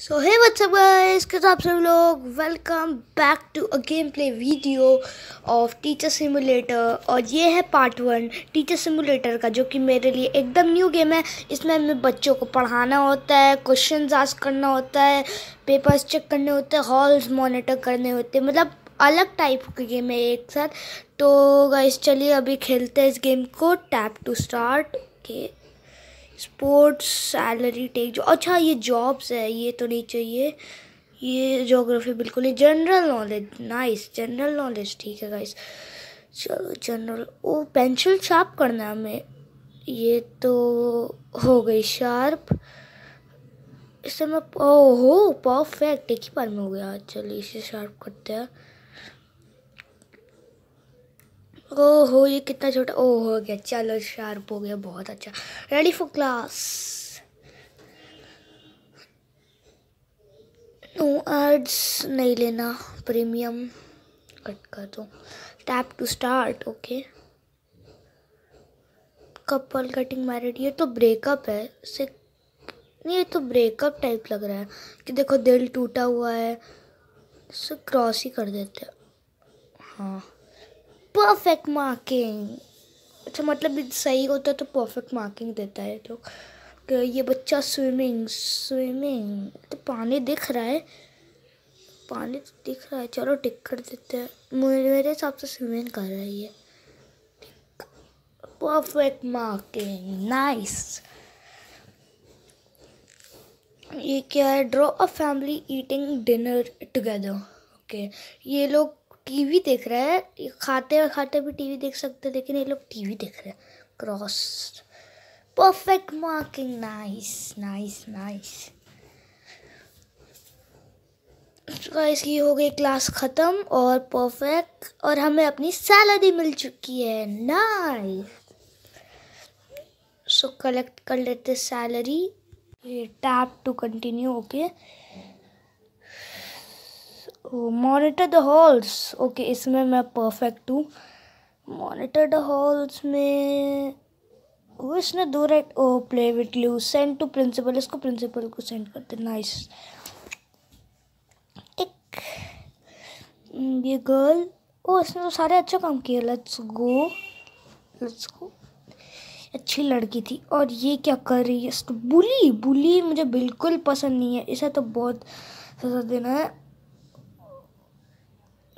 सो हे WhatsApp guys कैसे आप सब लोग welcome back to a game play video of teacher simulator और ये है पार्ट वन टीचर सिमुलेटर का जो कि मेरे लिए एकदम न्यू गेम है इसमें हमें बच्चों को पढ़ाना होता है क्वेश्चन आस्क करना होता है पेपर्स चेक करने होते हैं हॉल्स मॉनिटर करने होते हैं मतलब अलग टाइप के गेम है एक साथ तो गाइस चलिए अभी खेलते हैं इस गेम को टैप टू स्टार्ट के स्पोर्ट्स सैलरी टेक जो अच्छा ये जॉब्स है ये तो नहीं चाहिए ये जोग्राफी बिल्कुल नहीं general knowledge nice general knowledge ठीक है गाइस चलो जनरल ओ पेंसिल शार्प करना है हमें ये तो हो गई शार्प इस समय ओ हो परफेक्ट एक ही बार में हो गया चलिए इसे शार्प करते हैं ओहो ये कितना छोटा ओ हो गया अच्छा चलो शार्प हो गया बहुत अच्छा ready for class no ads नहीं लेना प्रीमियम कट कर दो tap to start okay couple cutting married ये तो ब्रेकअप है से ये तो ब्रेकअप टाइप लग रहा है कि देखो दिल टूटा हुआ है इसे क्रॉस ही कर देते हाँ परफेक्ट मार्किंग अच्छा मतलब सही होता है तो परफेक्ट मार्किंग देता है तो ये बच्चा स्विमिंग स्विमिंग तो पानी दिख रहा है पानी तो दिख रहा है चलो टिक कर देते हैं मेरे हिसाब से स्विमिंग कर रही है परफेक्ट मार्किंग नाइस ये क्या है draw a family eating dinner together okay ये लोग टीवी देख रहे हैं खाते और खाते भी टीवी देख सकते हैं लेकिन ये लोग टीवी देख रहे हैं cross perfect marking nice nice nice guys ये हो गई क्लास ख़त्म और परफेक्ट और हमें अपनी सैलरी मिल चुकी है नाइस सो कलेक्ट कर लेते salary tap to continue okay monitor the halls okay इसमें मैं परफेक्ट हूँ मॉनिटर द हॉल्स में वो इसने दो right O play with loo send to principal इसको प्रिंसिपल को सेंड कर दे नाइस एक hmm, ये गर्ल ओ इसने तो सारे अच्छा काम किए लेट्स गो लेट्स गो अच्छी लड़की थी और ये क्या कर रही है बुली बुली मुझे बिल्कुल पसंद नहीं है इसे तो बहुत सजा देना है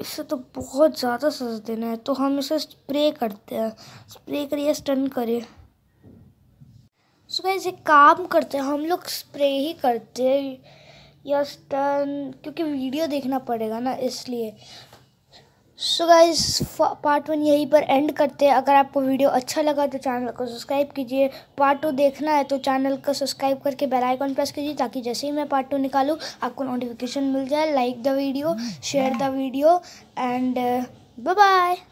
इससे तो बहुत ज़्यादा सज देना है तो हम इसे स्प्रे करते हैं स्प्रे करिए स्टन करिए सो गाइज एक काम करते हैं हम लोग स्प्रे ही करते हैं या स्टन क्योंकि वीडियो देखना पड़ेगा ना इसलिए सो गाइस पार्ट वन यहीं पर एंड करते हैं अगर आपको वीडियो अच्छा लगा तो चैनल को सब्सक्राइब कीजिए पार्ट टू देखना है तो चैनल को सब्सक्राइब करके बेल आइकन प्रेस कीजिए ताकि जैसे ही मैं पार्ट टू निकालूँ आपको नोटिफिकेशन मिल जाए like the video share the video and bye bye